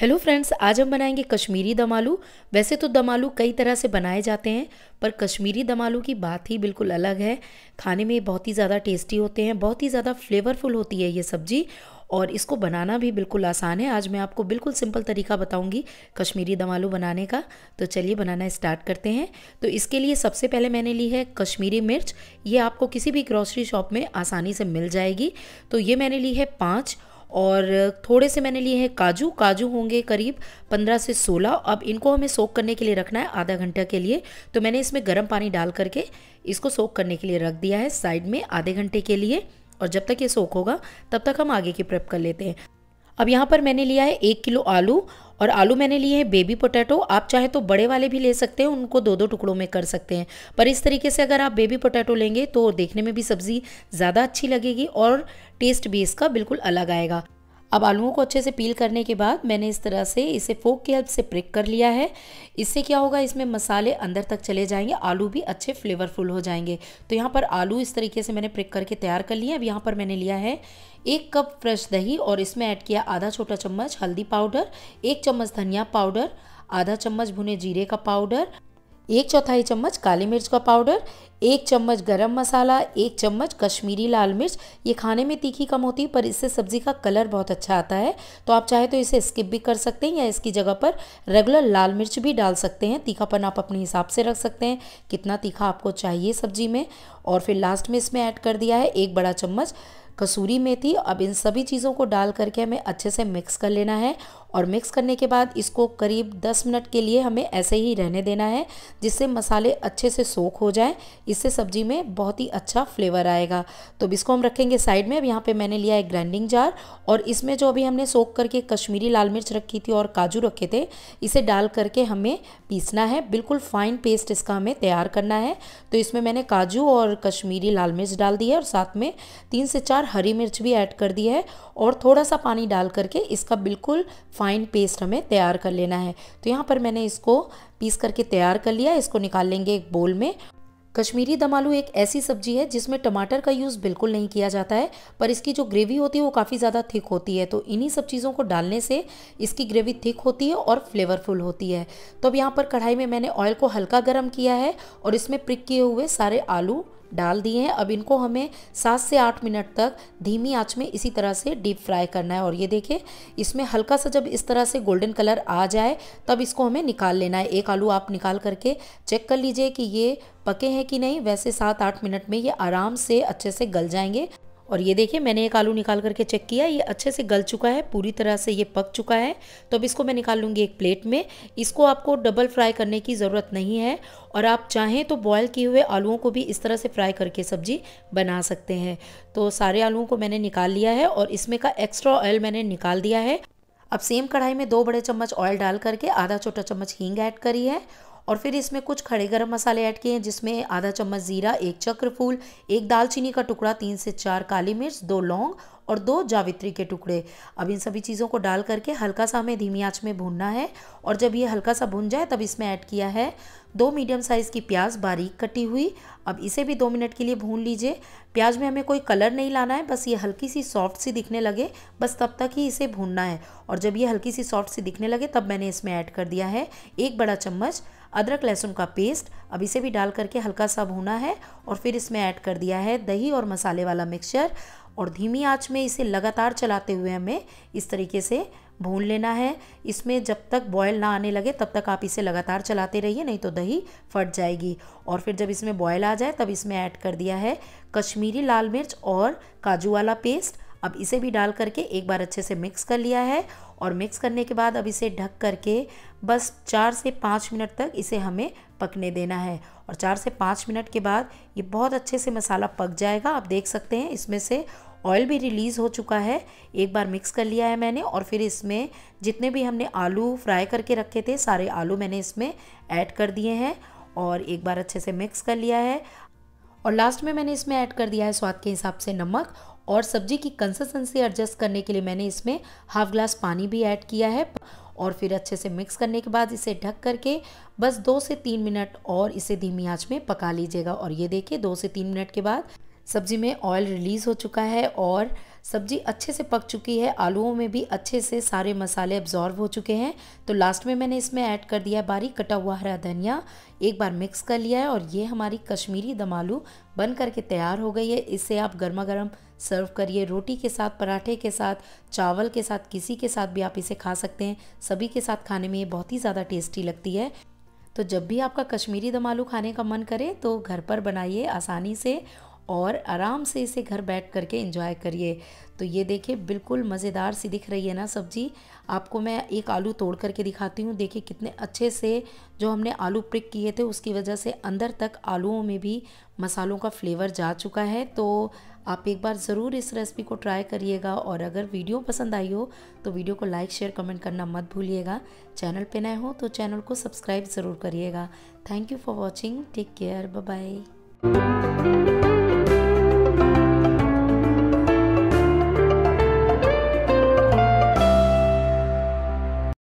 hello friends आज हम बनाएंगे कश्मीरी दम आलू वैसे तो दम आलू कई तरह से बनाए जाते हैं पर कश्मीरी दम आलू की बात ही बिल्कुल अलग है खाने में बहुत ही ज़्यादा टेस्टी होते हैं बहुत ही ज़्यादा फ्लेवरफुल होती है ये सब्ज़ी और इसको बनाना भी बिल्कुल आसान है आज मैं आपको बिल्कुल सिंपल तरीका बताऊंगी कश्मीरी दम आलू बनाने का तो चलिए बनाना स्टार्ट करते हैं तो इसके लिए सबसे पहले मैंने ली है कश्मीरी मिर्च ये आपको किसी भी ग्रॉसरी शॉप में आसानी से मिल जाएगी तो ये मैंने ली है पाँच और थोड़े से मैंने लिए हैं काजू काजू होंगे करीब 15 से 16 अब इनको हमें सोख करने के लिए रखना है आधा घंटा के लिए तो मैंने इसमें गर्म पानी डाल करके इसको सोख करने के लिए रख दिया है साइड में आधे घंटे के लिए और जब तक ये सोख होगा तब तक हम आगे की प्रेप कर लेते हैं अब यहाँ पर मैंने लिया है एक किलो आलू और आलू मैंने लिए हैं बेबी पोटैटो आप चाहे तो बड़े वाले भी ले सकते हैं उनको दो दो टुकड़ों में कर सकते हैं पर इस तरीके से अगर आप बेबी पोटैटो लेंगे तो देखने में भी सब्ज़ी ज़्यादा अच्छी लगेगी और टेस्ट भी इसका बिल्कुल अलग आएगा अब आलूओं को अच्छे से पील करने के बाद मैंने इस तरह से इसे फोक की हेल्प से प्रिक कर लिया है इससे क्या होगा इसमें मसाले अंदर तक चले जाएंगे आलू भी अच्छे फ्लेवरफुल हो जाएंगे तो यहाँ पर आलू इस तरीके से मैंने प्रिक करके तैयार कर लिया अब यहाँ पर मैंने लिया है एक कप फ्रेश दही और इसमें ऐड किया आधा छोटा चम्मच हल्दी पाउडर एक चम्मच धनिया पाउडर आधा चम्मच भुने जीरे का पाउडर एक चौथाई चम्मच काली मिर्च का पाउडर एक चम्मच गरम मसाला एक चम्मच कश्मीरी लाल मिर्च ये खाने में तीखी कम होती है पर इससे सब्ज़ी का कलर बहुत अच्छा आता है तो आप चाहे तो इसे स्किप भी कर सकते हैं या इसकी जगह पर रेगुलर लाल मिर्च भी डाल सकते हैं तीखापन आप अपने हिसाब से रख सकते हैं कितना तीखा आपको चाहिए सब्ज़ी में और फिर लास्ट में इसमें ऐड कर दिया है एक बड़ा चम्मच कसूरी मेथी अब इन सभी चीज़ों को डाल करके हमें अच्छे से मिक्स कर लेना है और मिक्स करने के बाद इसको करीब 10 मिनट के लिए हमें ऐसे ही रहने देना है जिससे मसाले अच्छे से सोख हो जाए इससे सब्जी में बहुत ही अच्छा फ्लेवर आएगा तो इसको हम रखेंगे साइड में अब यहाँ पे मैंने लिया है ग्राइंडिंग जार और इसमें जो अभी हमने सोख करके कश्मीरी लाल मिर्च रखी थी और काजू रखे थे इसे डाल करके हमें पीसना है बिल्कुल फाइन पेस्ट इसका हमें तैयार करना है तो इसमें मैंने काजू और कश्मीरी लाल मिर्च डाल दी है और साथ में तीन से चार हरी मिर्च भी ऐड कर दी है और थोड़ा सा पानी डाल करके इसका बिल्कुल फाइन पेस्ट हमें तैयार कर लेना है तो यहाँ पर मैंने इसको पीस करके तैयार कर लिया इसको निकाल लेंगे एक बोल में कश्मीरी दम आलू एक ऐसी सब्जी है जिसमें टमाटर का यूज़ बिल्कुल नहीं किया जाता है पर इसकी जो ग्रेवी होती है वो काफ़ी ज़्यादा थिक होती है तो इन्हीं सब चीज़ों को डालने से इसकी ग्रेवी थिक होती है और फ्लेवरफुल होती है तो अब यहाँ पर कढ़ाई में मैंने ऑयल को हल्का गर्म किया है और इसमें प्रिक किए हुए सारे आलू डाल दिए हैं अब इनको हमें सात से आठ मिनट तक धीमी आंच में इसी तरह से डीप फ्राई करना है और ये देखिए इसमें हल्का सा जब इस तरह से गोल्डन कलर आ जाए तब इसको हमें निकाल लेना है एक आलू आप निकाल करके चेक कर लीजिए कि ये पके हैं कि नहीं वैसे सात आठ मिनट में ये आराम से अच्छे से गल जाएंगे और ये देखिए मैंने एक आलू निकाल करके चेक किया ये अच्छे से गल चुका है पूरी तरह से ये पक चुका है तो अब इसको मैं निकाल लूँगी एक प्लेट में इसको आपको डबल फ्राई करने की ज़रूरत नहीं है और आप चाहें तो बॉयल किए हुए आलूओं को भी इस तरह से फ्राई करके सब्ज़ी बना सकते हैं तो सारे आलुओं को मैंने निकाल लिया है और इसमें का एक्स्ट्रा ऑयल मैंने निकाल दिया है अब सेम कढ़ाई में दो बड़े चम्मच ऑयल डाल करके आधा छोटा चम्मच हींग ऐड करी है और फिर इसमें कुछ खड़े गर्म मसाले ऐड किए हैं जिसमें आधा चम्मच ज़ीरा एक चक्रफूल एक दालचीनी का टुकड़ा तीन से चार काली मिर्च दो लौंग और दो जावित्री के टुकड़े अब इन सभी चीज़ों को डाल करके हल्का सा हमें धीमी आंच में भूनना है और जब ये हल्का सा भुन जाए तब इसमें ऐड किया है दो मीडियम साइज़ की प्याज बारीक कटी हुई अब इसे भी दो मिनट के लिए भून लीजिए प्याज में हमें कोई कलर नहीं लाना है बस ये हल्की सी सॉफ्ट सी दिखने लगे बस तब तक ही इसे भूनना है और जब ये हल्की सी सॉफ्ट सी दिखने लगे तब मैंने इसमें ऐड कर दिया है एक बड़ा चम्मच अदरक लहसुन का पेस्ट अब इसे भी डाल करके हल्का सा भूना है और फिर इसमें ऐड कर दिया है दही और मसाले वाला मिक्सचर और धीमी आँच में इसे लगातार चलाते हुए हमें इस तरीके से भून लेना है इसमें जब तक बॉयल ना आने लगे तब तक आप इसे लगातार चलाते रहिए नहीं तो दही फट जाएगी और फिर जब इसमें बॉयल आ जाए तब इसमें ऐड कर दिया है कश्मीरी लाल मिर्च और काजू वाला पेस्ट अब इसे भी डाल करके एक बार अच्छे से मिक्स कर लिया है और मिक्स करने के बाद अब इसे ढक करके बस चार से पाँच मिनट तक इसे हमें पकने देना है और चार से पाँच मिनट के बाद ये बहुत अच्छे से मसाला पक जाएगा आप देख सकते हैं इसमें से ऑयल भी रिलीज़ हो चुका है एक बार मिक्स कर लिया है मैंने और फिर इसमें जितने भी हमने आलू फ्राई करके रखे थे सारे आलू मैंने इसमें ऐड कर दिए हैं और एक बार अच्छे से मिक्स कर लिया है और लास्ट में मैंने इसमें ऐड कर दिया है स्वाद के हिसाब से नमक और सब्जी की कंसिस्टेंसी एडजस्ट करने के लिए मैंने इसमें हाफ ग्लास पानी भी ऐड किया है और फिर अच्छे से मिक्स करने के बाद इसे ढक करके बस दो से तीन मिनट और इसे धीमी आंच में पका लीजिएगा और ये देखिए दो से तीन मिनट के बाद सब्ज़ी में ऑयल रिलीज़ हो चुका है और सब्ज़ी अच्छे से पक चुकी है आलूओं में भी अच्छे से सारे मसाले अब्जॉर्व हो चुके हैं तो लास्ट में मैंने इसमें ऐड कर दिया है बारीक कटा हुआ हरा धनिया एक बार मिक्स कर लिया है और ये हमारी कश्मीरी दम आलू बन करके तैयार हो गई है इसे आप गर्मा गर्म सर्व करिए रोटी के साथ पराठे के साथ चावल के साथ किसी के साथ भी आप इसे खा सकते हैं सभी के साथ खाने में ये बहुत ही ज़्यादा टेस्टी लगती है तो जब भी आपका कश्मीरी दम आलू खाने का मन करे तो घर पर बनाइए आसानी से और आराम से इसे घर बैठ कर के इंजॉय करिए तो ये देखिए बिल्कुल मज़ेदार सी दिख रही है ना सब्ज़ी आपको मैं एक आलू तोड़ करके दिखाती हूँ देखिए कितने अच्छे से जो हमने आलू प्रिक किए थे उसकी वजह से अंदर तक आलूओं में भी मसालों का फ्लेवर जा चुका है तो आप एक बार ज़रूर इस रेसिपी को ट्राई करिएगा और अगर वीडियो पसंद आई हो तो वीडियो को लाइक शेयर कमेंट करना मत भूलिएगा चैनल पर नए हो तो चैनल को सब्सक्राइब ज़रूर करिएगा thank you for watching take care bye